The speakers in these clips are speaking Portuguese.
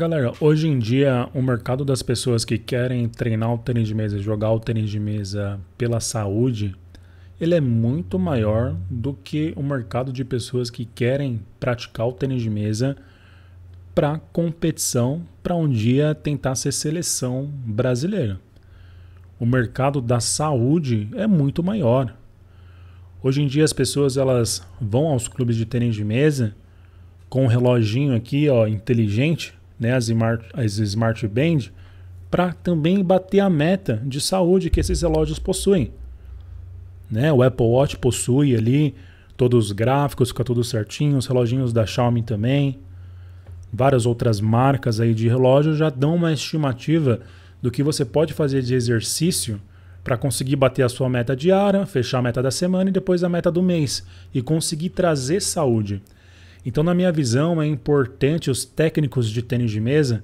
Galera, hoje em dia o mercado das pessoas que querem treinar o tênis de mesa, jogar o tênis de mesa pela saúde, ele é muito maior do que o mercado de pessoas que querem praticar o tênis de mesa para competição, para um dia tentar ser seleção brasileira. O mercado da saúde é muito maior. Hoje em dia as pessoas elas vão aos clubes de tênis de mesa com um reloginho aqui, ó, inteligente, né, as, smart, as Smart Band, para também bater a meta de saúde que esses relógios possuem. Né? O Apple Watch possui ali todos os gráficos, fica tudo certinho, os reloginhos da Xiaomi também. Várias outras marcas aí de relógio já dão uma estimativa do que você pode fazer de exercício para conseguir bater a sua meta diária, fechar a meta da semana e depois a meta do mês e conseguir trazer saúde. Então, na minha visão, é importante os técnicos de tênis de mesa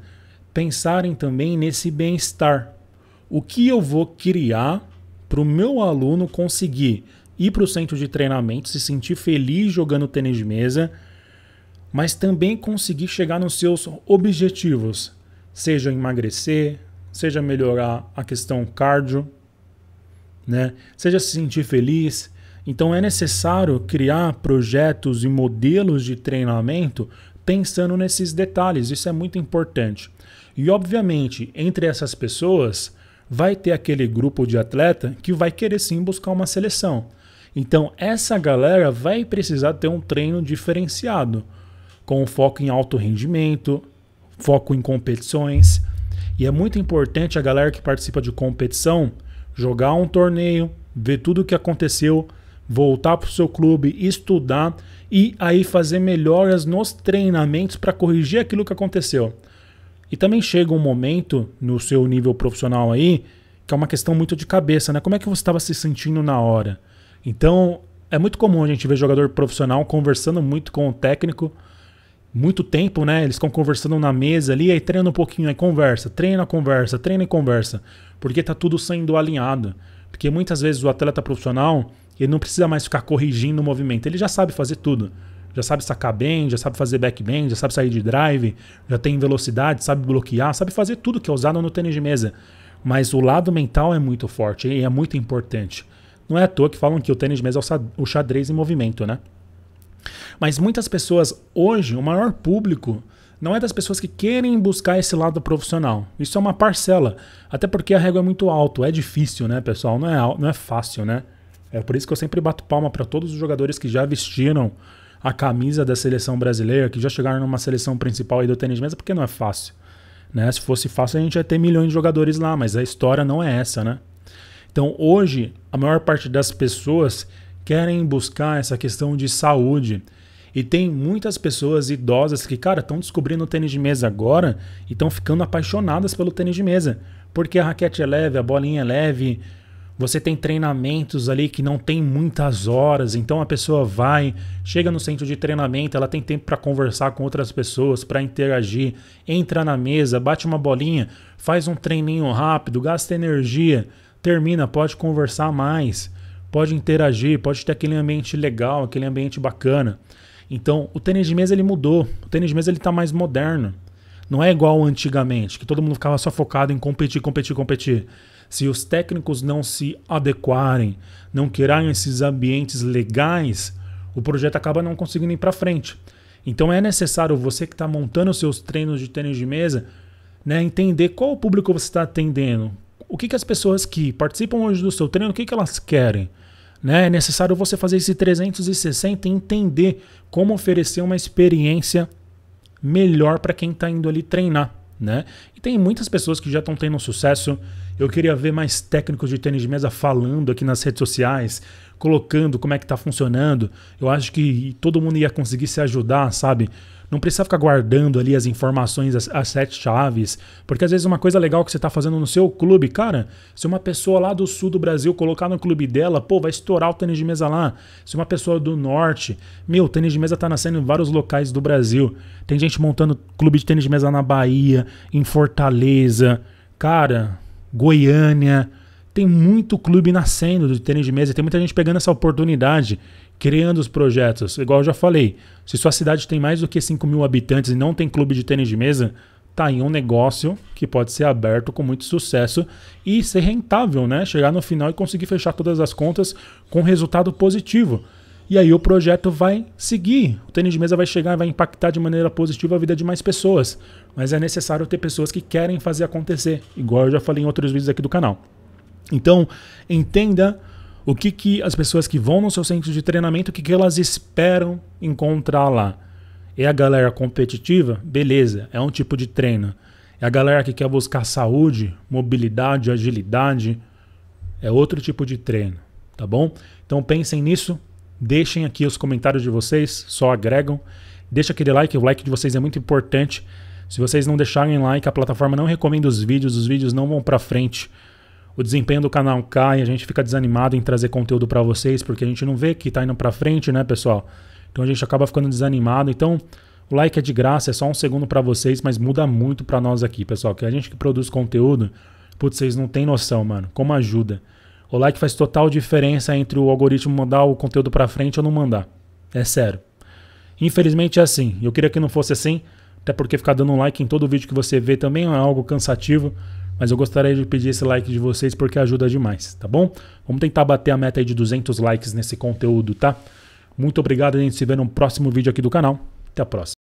pensarem também nesse bem-estar. O que eu vou criar para o meu aluno conseguir ir para o centro de treinamento, se sentir feliz jogando tênis de mesa, mas também conseguir chegar nos seus objetivos, seja emagrecer, seja melhorar a questão cardio, né? seja se sentir feliz, então é necessário criar projetos e modelos de treinamento pensando nesses detalhes, isso é muito importante. E obviamente, entre essas pessoas, vai ter aquele grupo de atleta que vai querer sim buscar uma seleção. Então, essa galera vai precisar ter um treino diferenciado, com foco em alto rendimento, foco em competições. E é muito importante a galera que participa de competição jogar um torneio, ver tudo o que aconteceu, voltar para o seu clube, estudar e aí fazer melhoras nos treinamentos para corrigir aquilo que aconteceu. E também chega um momento no seu nível profissional aí que é uma questão muito de cabeça, né? Como é que você estava se sentindo na hora? Então, é muito comum a gente ver jogador profissional conversando muito com o técnico muito tempo, né? Eles estão conversando na mesa ali, aí treina um pouquinho, aí conversa, treina, conversa, treina e conversa, porque tá tudo sendo alinhado. Porque muitas vezes o atleta profissional, ele não precisa mais ficar corrigindo o movimento. Ele já sabe fazer tudo. Já sabe sacar bem, já sabe fazer backbend, já sabe sair de drive, já tem velocidade, sabe bloquear, sabe fazer tudo que é usado no tênis de mesa. Mas o lado mental é muito forte e é muito importante. Não é à toa que falam que o tênis de mesa é o xadrez em movimento, né? Mas muitas pessoas hoje, o maior público não é das pessoas que querem buscar esse lado profissional. Isso é uma parcela. Até porque a régua é muito alta, é difícil, né, pessoal? Não é, não é fácil, né? É por isso que eu sempre bato palma para todos os jogadores que já vestiram a camisa da seleção brasileira, que já chegaram numa seleção principal aí do tênis de mesa, porque não é fácil. Né? Se fosse fácil, a gente ia ter milhões de jogadores lá, mas a história não é essa, né? Então, hoje, a maior parte das pessoas querem buscar essa questão de saúde. E tem muitas pessoas idosas que, cara, estão descobrindo o tênis de mesa agora e estão ficando apaixonadas pelo tênis de mesa. Porque a raquete é leve, a bolinha é leve, você tem treinamentos ali que não tem muitas horas, então a pessoa vai, chega no centro de treinamento, ela tem tempo para conversar com outras pessoas, para interagir, entra na mesa, bate uma bolinha, faz um treininho rápido, gasta energia, termina, pode conversar mais, pode interagir, pode ter aquele ambiente legal, aquele ambiente bacana. Então, o tênis de mesa ele mudou. O tênis de mesa ele tá mais moderno. Não é igual antigamente, que todo mundo ficava só focado em competir, competir, competir se os técnicos não se adequarem, não criarem esses ambientes legais, o projeto acaba não conseguindo ir para frente. Então é necessário você que está montando os seus treinos de tênis de mesa, né, entender qual o público você está atendendo, o que, que as pessoas que participam hoje do seu treino, o que, que elas querem. Né? É necessário você fazer esse 360 e entender como oferecer uma experiência melhor para quem está indo ali treinar. Né? E tem muitas pessoas que já estão tendo sucesso eu queria ver mais técnicos de tênis de mesa falando aqui nas redes sociais, colocando como é que está funcionando. Eu acho que todo mundo ia conseguir se ajudar, sabe? Não precisa ficar guardando ali as informações, as, as sete chaves. Porque às vezes uma coisa legal que você está fazendo no seu clube, cara, se uma pessoa lá do sul do Brasil colocar no clube dela, pô, vai estourar o tênis de mesa lá. Se uma pessoa do norte, meu, o tênis de mesa está nascendo em vários locais do Brasil. Tem gente montando clube de tênis de mesa na Bahia, em Fortaleza. Cara, Goiânia. Tem muito clube nascendo do tênis de mesa, tem muita gente pegando essa oportunidade, criando os projetos. Igual eu já falei, se sua cidade tem mais do que 5 mil habitantes e não tem clube de tênis de mesa, tá em um negócio que pode ser aberto com muito sucesso e ser rentável, né? Chegar no final e conseguir fechar todas as contas com resultado positivo. E aí o projeto vai seguir. O tênis de mesa vai chegar e vai impactar de maneira positiva a vida de mais pessoas. Mas é necessário ter pessoas que querem fazer acontecer, igual eu já falei em outros vídeos aqui do canal. Então, entenda o que, que as pessoas que vão no seu centro de treinamento, o que, que elas esperam encontrar lá. É a galera competitiva? Beleza, é um tipo de treino. É a galera que quer buscar saúde, mobilidade, agilidade. É outro tipo de treino, tá bom? Então pensem nisso, Deixem aqui os comentários de vocês, só agregam. Deixa aquele like, o like de vocês é muito importante. Se vocês não deixarem like, a plataforma não recomenda os vídeos, os vídeos não vão para frente. O desempenho do canal cai, a gente fica desanimado em trazer conteúdo para vocês, porque a gente não vê que tá indo para frente, né, pessoal? Então a gente acaba ficando desanimado. Então, o like é de graça, é só um segundo para vocês, mas muda muito para nós aqui, pessoal, que é a gente que produz conteúdo, putz, vocês não tem noção, mano, como ajuda. O like faz total diferença entre o algoritmo mandar o conteúdo para frente ou não mandar. É sério. Infelizmente é assim. Eu queria que não fosse assim, até porque ficar dando um like em todo vídeo que você vê também é algo cansativo, mas eu gostaria de pedir esse like de vocês porque ajuda demais, tá bom? Vamos tentar bater a meta de 200 likes nesse conteúdo, tá? Muito obrigado, a gente se vê no próximo vídeo aqui do canal. Até a próxima.